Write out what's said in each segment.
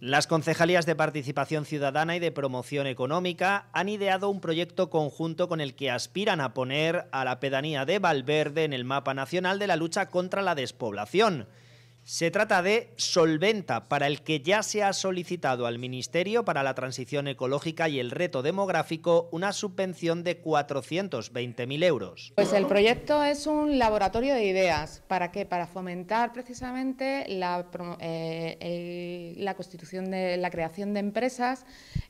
Las concejalías de participación ciudadana y de promoción económica han ideado un proyecto conjunto con el que aspiran a poner a la pedanía de Valverde en el mapa nacional de la lucha contra la despoblación. Se trata de Solventa, para el que ya se ha solicitado al Ministerio para la Transición Ecológica y el Reto Demográfico una subvención de 420.000 euros. Pues el proyecto es un laboratorio de ideas. ¿Para qué? Para fomentar precisamente la, eh, la constitución de la creación de empresas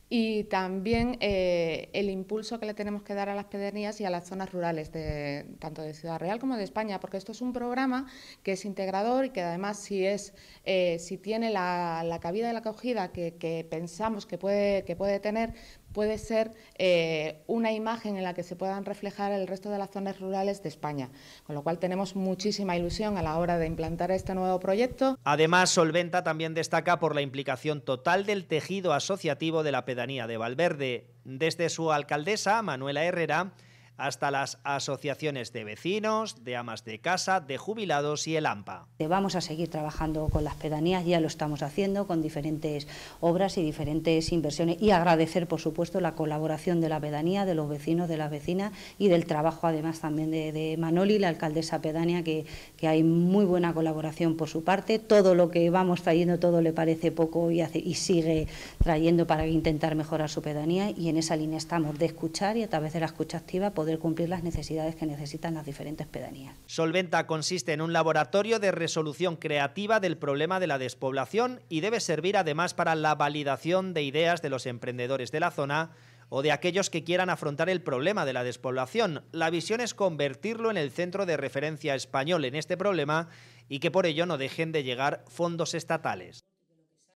y también eh, el impulso que le tenemos que dar a las pedanías y a las zonas rurales, de, tanto de Ciudad Real como de España, porque esto es un programa que es integrador y que además si, es, eh, si tiene la, la, cabida y la acogida que, pensamos que puede, que puede tener, puede ser eh, una imagen en la que se puedan reflejar el resto de las zonas rurales de España, con lo cual tenemos muchísima ilusión a la hora de implantar este nuevo proyecto. Además, Solventa también destaca por la implicación total del tejido asociativo de la pedernía de Valverde. Desde su alcaldesa, Manuela Herrera, hasta las asociaciones de vecinos, de amas de casa, de jubilados y el AMPA. Eh, vamos a seguir trabajando con las pedanías, ya lo estamos haciendo con diferentes obras y diferentes inversiones y agradecer, por supuesto, la colaboración de la pedanía, de los vecinos, de las vecinas y del trabajo además también de, Manoli, la alcaldesa pedania, que, que, hay muy buena colaboración por su parte. Todo lo que vamos trayendo, todo le parece poco y, y sigue trayendo para intentar mejorar su pedanía y en esa línea estamos de escuchar y a través de la escucha activa poder cumplir las necesidades que necesitan las diferentes pedanías. Solventa consiste en un laboratorio de resolución creativa del problema de la despoblación y debe servir además para la validación de ideas de los emprendedores de la zona o de aquellos que quieran afrontar el problema de la despoblación. La visión es convertirlo en el centro de referencia español en este problema y que por ello no dejen de llegar fondos estatales.